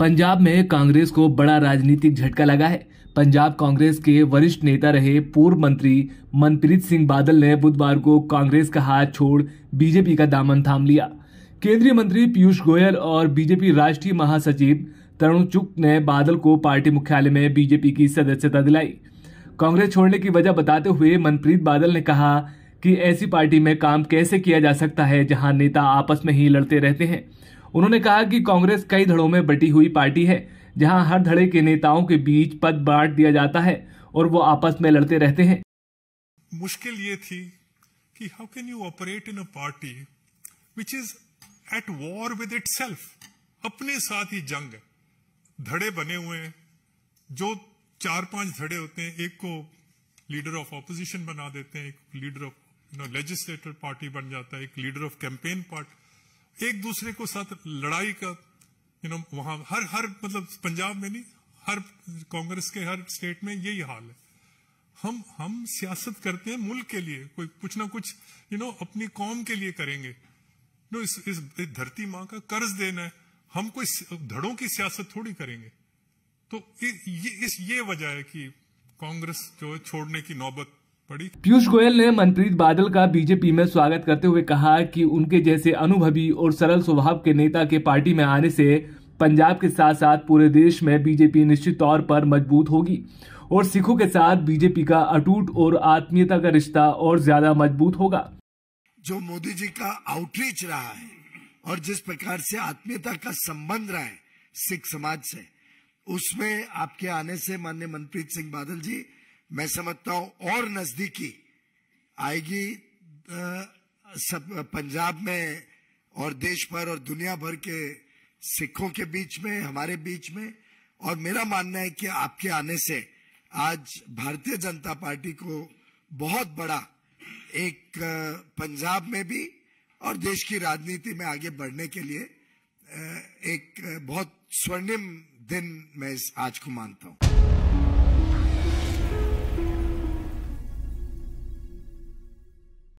पंजाब में कांग्रेस को बड़ा राजनीतिक झटका लगा है पंजाब कांग्रेस के वरिष्ठ नेता रहे पूर्व मंत्री मनप्रीत सिंह बादल ने बुधवार को कांग्रेस का हाथ छोड़ बीजेपी का दामन थाम लिया केंद्रीय मंत्री पीयूष गोयल और बीजेपी राष्ट्रीय महासचिव तरुण चुक ने बादल को पार्टी मुख्यालय में बीजेपी की सदस्यता दिलाई कांग्रेस छोड़ने की वजह बताते हुए मनप्रीत बादल ने कहा कि ऐसी पार्टी में काम कैसे किया जा सकता है जहां नेता आपस में ही लड़ते रहते हैं उन्होंने कहा कि कांग्रेस कई धड़ों में बटी हुई पार्टी है जहां हर धड़े के नेताओं के बीच पद बांट दिया जाता है और वो आपस में लड़ते रहते हैं मुश्किल ये थी कि how can you operate in a party which is at war with it अपने साथ ही जंग धड़े बने हुए हैं जो चार पांच धड़े होते हैं एक को लीडर ऑफ ऑपोजिशन बना देते हैं एक लीडर ऑफ लेजिस्लेटर पार्टी बन जाता है एक लीडर ऑफ कैंपेन पार्टी एक दूसरे को साथ लड़ाई का यू नो वहां हर हर मतलब पंजाब में नहीं हर कांग्रेस के हर स्टेट में यही हाल है हम हम सियासत करते हैं मुल्क के लिए कोई कुछ ना कुछ यू नो अपनी कौम के लिए करेंगे नो इस इस धरती माँ का कर्ज देना है हम कोई धड़ों की सियासत थोड़ी करेंगे तो ये इस ये वजह है कि कांग्रेस जो है छोड़ने की नौबत पीयूष गोयल ने मनप्रीत बादल का बीजेपी में स्वागत करते हुए कहा कि उनके जैसे अनुभवी और सरल स्वभाव के नेता के पार्टी में आने से पंजाब के साथ साथ पूरे देश में बीजेपी निश्चित तौर पर मजबूत होगी और सिखों के साथ बीजेपी का अटूट और आत्मीयता का रिश्ता और ज्यादा मजबूत होगा जो मोदी जी का आउटरीच रहा है और जिस प्रकार से आत्मीयता का संबंध रहा है सिख समाज से उसमें आपके आने से माननीय मनप्रीत सिंह बादल जी मैं समझता हूं और नजदीकी आएगी सब पंजाब में और देश भर और दुनिया भर के सिखों के बीच में हमारे बीच में और मेरा मानना है कि आपके आने से आज भारतीय जनता पार्टी को बहुत बड़ा एक पंजाब में भी और देश की राजनीति में आगे बढ़ने के लिए एक बहुत स्वर्णिम दिन मैं इस आज को मानता हूं